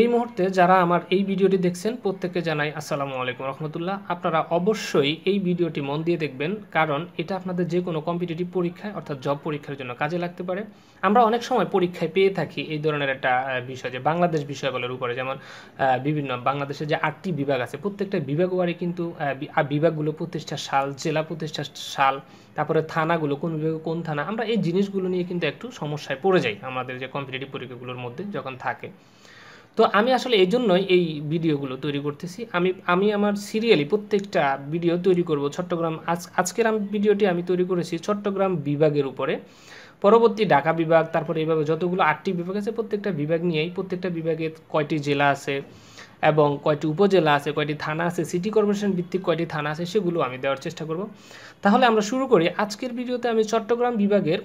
এই মুহূর্তে যারা আমার এই ভিডিওটি দেখছেন প্রত্যেককে জানাই আসসালামু আলাইকুম রহমতুল্লাহ আপনারা অবশ্যই এই ভিডিওটি মন দিয়ে দেখবেন কারণ এটা আপনাদের যে কোনো কম্পিটিটিভ পরীক্ষায় অর্থাৎ জব পরীক্ষার জন্য কাজে লাগতে পারে আমরা অনেক সময় পরীক্ষায় পেয়ে থাকি এই ধরনের একটা বিষয় যে বাংলাদেশ বিষয়গুলোর উপরে যেমন বিভিন্ন বাংলাদেশে যে আটটি বিভাগ আছে প্রত্যেকটা বিভাগ কিন্তু বিভাগগুলো প্রতিষ্ঠার সাল জেলা প্রতিষ্ঠার সাল তারপরে থানাগুলো কোন বিভাগে কোন থানা আমরা এই জিনিসগুলো নিয়ে কিন্তু একটু সমস্যায় পড়ে যাই আমাদের যে কম্পিটিটিভ পরীক্ষাগুলোর মধ্যে যখন থাকে তো আমি আসলে এই জন্যই এই ভিডিওগুলো তৈরি করতেছি আমি আমি আমার সিরিয়ালি প্রত্যেকটা ভিডিও তৈরি করব চট্টগ্রাম আজ আজকের আমি ভিডিওটি আমি তৈরি করেছি চট্টগ্রাম বিভাগের উপরে পরবর্তী ঢাকা বিভাগ তারপরে এইভাবে যতগুলো আটটি বিভাগ আছে প্রত্যেকটা বিভাগ নিয়েই প্রত্যেকটা বিভাগে কয়টি জেলা আছে এবং কয়টি উপজেলা আছে কয়টি থানা আছে সিটি কর্পোরেশন ভিত্তিক কয়টি থানা আছে সেগুলো আমি দেওয়ার চেষ্টা করব তাহলে আমরা শুরু করি আজকের ভিডিওতে আমি চট্টগ্রাম বিভাগের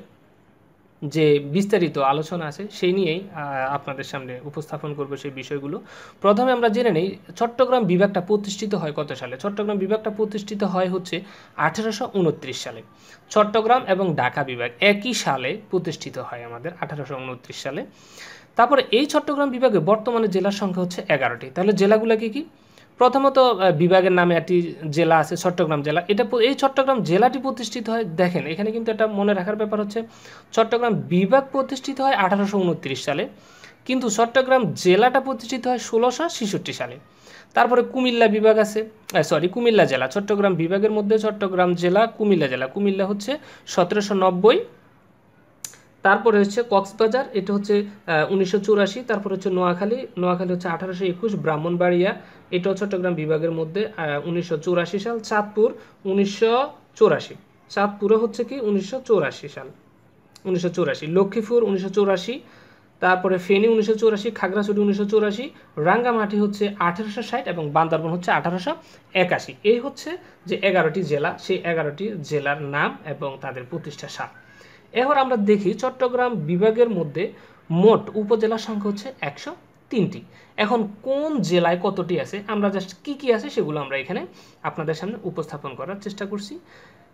যে বিস্তারিত আলোচনা আছে সেই নিয়েই আপনাদের সামনে উপস্থাপন করব সেই বিষয়গুলো প্রথমে আমরা জেনে নেই চট্টগ্রাম বিভাগটা প্রতিষ্ঠিত হয় কত সালে চট্টগ্রাম বিভাগটা প্রতিষ্ঠিত হয় হচ্ছে আঠেরোশো সালে চট্টগ্রাম এবং ঢাকা বিভাগ একই সালে প্রতিষ্ঠিত হয় আমাদের আঠারোশো সালে তারপরে এই চট্টগ্রাম বিভাগে বর্তমানে জেলার সংখ্যা হচ্ছে এগারোটি তাহলে জেলাগুলো কি কী প্রথমত বিভাগের নামে একটি জেলা আছে চট্টগ্রাম জেলা এটা এই চট্টগ্রাম জেলাটি প্রতিষ্ঠিত হয় দেখেন এখানে কিন্তু এটা মনে রাখার ব্যাপার হচ্ছে চট্টগ্রাম বিভাগ প্রতিষ্ঠিত হয় আঠারোশো সালে কিন্তু চট্টগ্রাম জেলাটা প্রতিষ্ঠিত হয় ষোলোশো সালে তারপরে কুমিল্লা বিভাগ আছে সরি কুমিল্লা জেলা চট্টগ্রাম বিভাগের মধ্যে চট্টগ্রাম জেলা কুমিল্লা জেলা কুমিল্লা হচ্ছে সতেরোশো নব্বই তারপরে হচ্ছে কক্সবাজার এটা হচ্ছে উনিশশো চুরাশি তারপর হচ্ছে নোয়াখালী নোয়াখালী হচ্ছে আঠারোশো একুশ ব্রাহ্মণবাড়িয়া এটাও চট্টগ্রাম বিভাগের মধ্যে উনিশশো চুরাশি সাল চাঁদপুর উনিশশো চুরাশি চাঁদপুরে হচ্ছে কি উনিশশো চুরাশি সাল উনিশশো চুরাশি লক্ষ্মীপুর উনিশশো চুরাশি তারপরে ফেনী উনিশশো চুরাশি খাগড়াছড়ি উনিশশো চুরাশি রাঙ্গামাটি হচ্ছে আঠেরোশো ষাট এবং বান্দরবন হচ্ছে আঠারোশো একাশি এই হচ্ছে যে এগারোটি জেলা সেই এগারোটি জেলার নাম এবং তাদের প্রতিষ্ঠা সাল এবার আমরা দেখি চট্টগ্রাম বিভাগের মধ্যে মোট উপজেলার সংখ্যা হচ্ছে একশো তিনটি এখন কোন জেলায় কতটি আছে আমরা জাস্ট কি কি আছে সেগুলো আমরা এখানে আপনাদের সামনে উপস্থাপন করার চেষ্টা করছি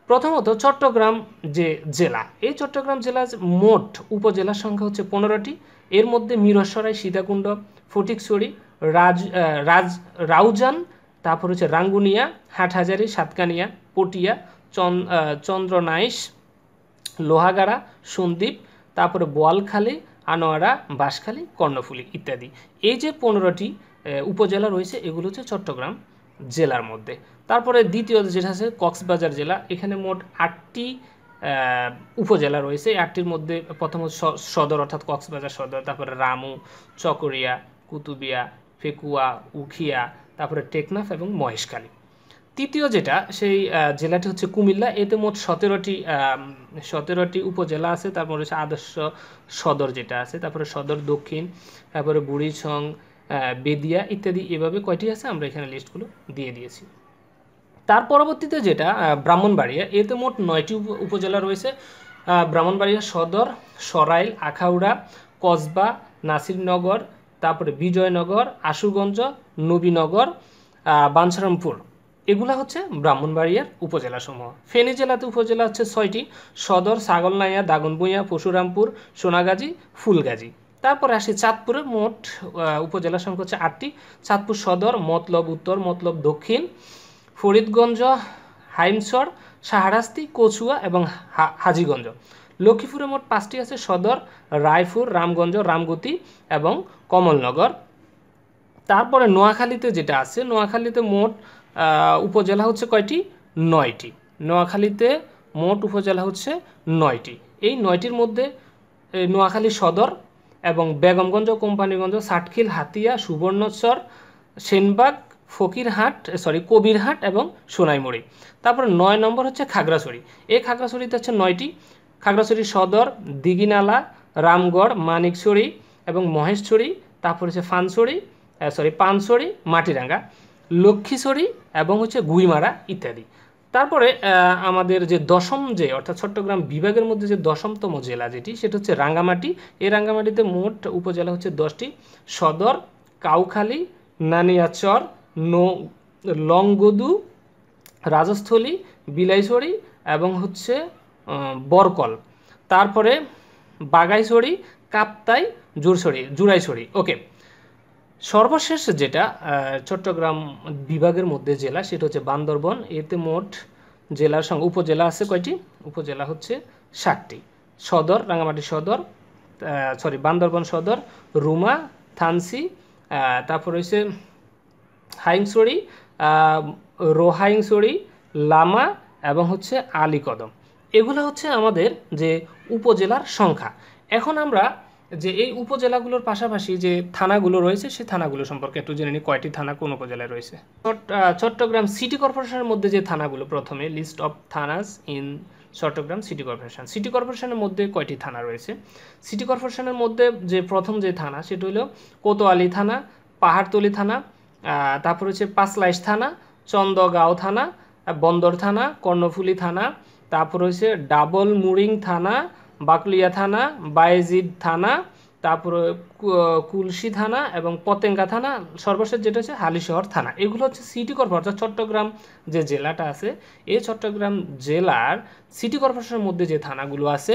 প্রথমত চট্টগ্রাম যে জেলা এই চট্টগ্রাম জেলার মোট উপজেলার সংখ্যা হচ্ছে পনেরোটি এর মধ্যে মিরসরাই সীতাকুণ্ড ফটিকছড়ি রাজ রাজ রাউজান তারপর হচ্ছে রাঙ্গুনিয়া হাটহাজারি সাতকানিয়া পটিয়া চন্দ্রনাইশ লোহাগাড়া সন্দ্বীপ তারপরে বোয়ালখালী আনোয়ারা বাঁশখালী কর্ণফুলী ইত্যাদি এই যে পনেরোটি উপজেলা রয়েছে এগুলো হচ্ছে চট্টগ্রাম জেলার মধ্যে তারপরে দ্বিতীয় যেটা আছে কক্সবাজার জেলা এখানে মোট আটটি উপজেলা রয়েছে আটটির মধ্যে প্রথম সদর অর্থাৎ কক্সবাজার সদর তারপরে রামু চকরিয়া কুতুবিয়া ফেকুয়া উখিয়া তারপরে টেকনাফ এবং মহেশখালী তৃতীয় যেটা সেই জেলাটি হচ্ছে কুমিল্লা এতে মোট সতেরোটি সতেরোটি উপজেলা আছে তারপর হচ্ছে আদর্শ সদর যেটা আছে তারপরে সদর দক্ষিণ তারপরে বুড়িছং বেদিয়া ইত্যাদি এভাবে কয়টি আছে আমরা এখানে লিস্টগুলো দিয়ে দিয়েছি তার পরবর্তীতে যেটা ব্রাহ্মণবাড়িয়া এতে মোট নয়টি উপজেলা রয়েছে ব্রাহ্মণবাড়িয়া সদর সরাইল আখাউড়া কসবা নাসিরনগর তারপরে বিজয়নগর আশুগঞ্জ নবীনগর বাঞ্ছারামপুর এগুলা হচ্ছে ব্রাহ্মণবাড়িয়ার উপজেলাসমূহ ফেনী জেলাতে উপজেলা হচ্ছে ছয়টি সদর সাগলনাইয়া দাগনবুইয়া পশুরামপুর সোনাগাজী ফুলগাজী তারপরে আসি চাঁদপুরে মোট উপজেলা সংখ্যা হচ্ছে আটটি চাঁদপুর সদর মতলব উত্তর মতলব দক্ষিণ ফরিদগঞ্জ হাইমসর শাহরাস্তি কচুয়া এবং হাজিগঞ্জ লক্ষ্মীপুরে মোট পাঁচটি আছে সদর রায়পুর রামগঞ্জ রামগতি এবং কমলনগর তারপরে নোয়াখালীতে যেটা আছে নোয়াখালীতে মোট উপজেলা হচ্ছে কয়টি নয়টি নোয়াখালীতে মোট উপজেলা হচ্ছে নয়টি এই নয়টির মধ্যে নোয়াখালী সদর এবং বেগমগঞ্জ কোম্পানিগঞ্জ সাটখিল হাতিয়া সুবর্ণচর সেনবাগ ফকিরহাট সরি কবিরহাট এবং সোনাইমুড়ি তারপর নয় নম্বর হচ্ছে খাগড়াছড়ি এই খাগড়াছড়িতে হচ্ছে নয়টি খাগড়াছড়ি সদর দিঘিনালা রামগড় মানিকছড়ি এবং মহেশছড়ি তারপর হচ্ছে ফানছড়ি সরি পানছড়ি মাটিরাঙ্গা লক্ষ্মীশ্বরী এবং হচ্ছে গুইমারা ইত্যাদি তারপরে আমাদের যে দশম যে অর্থাৎ চট্টগ্রাম বিভাগের মধ্যে যে দশমতম জেলা যেটি সেটা হচ্ছে রাঙ্গামাটি এই রাঙ্গামাটিতে মোট উপজেলা হচ্ছে দশটি সদর কাউখালী নানিয়াচর নো লংগদু রাজস্থলী বিলাইছড়ি এবং হচ্ছে বরকল তারপরে বাগাইছড়ি কাপ্তাই জোরছড়ি জুরাইছড়ি ওকে সর্বশেষ যেটা চট্টগ্রাম বিভাগের মধ্যে জেলা সেটা হচ্ছে বান্দরবন এতে মোট জেলার সঙ্গে উপজেলা আছে কয়টি উপজেলা হচ্ছে ষাটটি সদর রাঙামাটি সদর সরি বান্দরবন সদর রুমা থানসি তারপর রয়েছে হাইংসড়ি রোহাইংসড়ি লামা এবং হচ্ছে আলীকদম এগুলো হচ্ছে আমাদের যে উপজেলার সংখ্যা এখন আমরা যে এই উপজেলাগুলোর পাশাপাশি যে থানাগুলো রয়েছে সেই থানাগুলো সম্পর্কে একটু জেনে নিই কয়টি থানা কোন উপজেলায় রয়েছে চট্টগ্রাম সিটি কর্পোরেশনের মধ্যে যে থানাগুলো প্রথমে list of thanas in Chattogram city corporation city কর্পোরেশনের মধ্যে কয়টি থানা রয়েছে সিটি কর্পোরেশনের মধ্যে যে প্রথম যে থানা সেটা হলো কোতোয়ালি থানা পাহাড়তলি থানা তারপর হচ্ছে পাঁচলাইশ থানা চন্দগাঁও থানা বন্দর থানা কর্ণফুলি থানা তারপর হচ্ছে ডাবল মুরিং থানা বাকলিয়া থানা বায়েজিদ থানা তারপরে কুলসি থানা এবং পতেঙ্গা থানা সর্বশেষ যেটা হচ্ছে হালিশহর থানা এগুলো হচ্ছে সিটি কর্পোরেশন অর্থাৎ চট্টগ্রাম যে জেলাটা আছে এই চট্টগ্রাম জেলার সিটি কর্পোরেশনের মধ্যে যে থানাগুলো আছে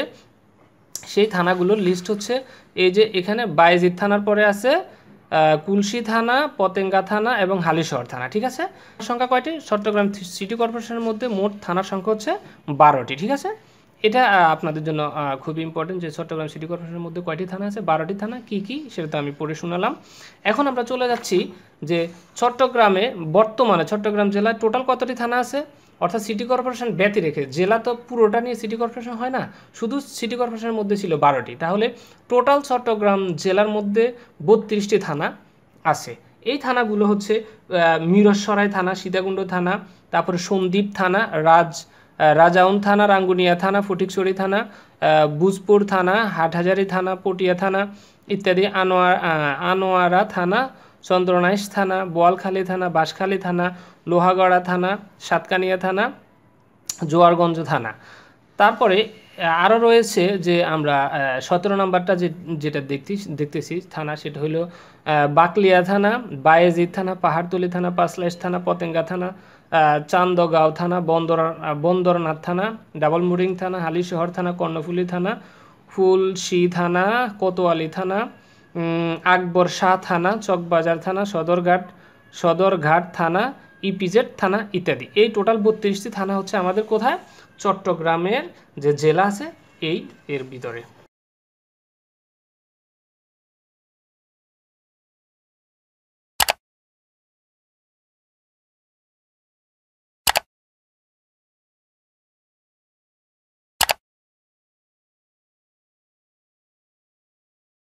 সেই থানাগুলোর লিস্ট হচ্ছে এই যে এখানে বায়েজিদ থানার পরে আছে কুলসি থানা পতেঙ্গা থানা এবং হালিশহর থানা ঠিক আছে সংখ্যা কয়টি চট্টগ্রাম সিটি কর্পোরেশনের মধ্যে মোট থানার সংখ্যা হচ্ছে বারোটি ঠিক আছে এটা আপনাদের জন্য খুবই ইম্পর্টেন্ট যে চট্টগ্রাম সিটি কর্পোরেশনের মধ্যে কয়টি থানা আছে বারোটি থানা কি কি সেটা তো আমি পড়ে শোনালাম এখন আমরা চলে যাচ্ছি যে চট্টগ্রামে বর্তমানে চট্টগ্রাম জেলায় টোটাল কতটি থানা আছে অর্থাৎ সিটি কর্পোরেশন ব্যতি রেখে জেলা তো পুরোটা নিয়ে সিটি কর্পোরেশন হয় না শুধু সিটি কর্পোরেশনের মধ্যে ছিল বারোটি তাহলে টোটাল চট্টগ্রাম জেলার মধ্যে বত্রিশটি থানা আছে এই থানাগুলো হচ্ছে মিরসরাই থানা সীতাকুণ্ড থানা তারপরে সন্দীপ থানা রাজ রাজাউন থানা রাঙ্গুনিয়া থানা ফটিকছড়ি থানা বুজপুর থানা হাটহাজারি থানা পটিয়া থানা ইত্যাদি আনোয়ার আনোয়ারা থানা চন্দ্রনাইশ থানা বোয়ালখালী থানা বাঁশখালী থানা লোহাগড়া থানা সাতকানিয়া থানা জোয়ারগঞ্জ থানা তারপরে আরও রয়েছে যে আমরা সতেরো নম্বরটা যে যেটা দেখতে দেখতেছি থানা সেটা হলো বাকলিয়া থানা বায়েজিদ থানা পাহাড়তলি থানা পাঁচলাইশ থানা পতেঙ্গা থানা চান্দগাঁও থানা বন্দর বন্দরনাথ থানা ডাবলমুরিং থানা হালিশহর থানা কর্ণফুলি থানা ফুলশি থানা কোতোয়ালি থানা আকবর শাহ থানা চকবাজার থানা সদরঘাট সদরঘাট থানা ইপিজেড থানা ইত্যাদি এই টোটাল বত্রিশটি থানা হচ্ছে আমাদের কোথায় চট্টগ্রামের যে জেলা আছে এই এর ভিতরে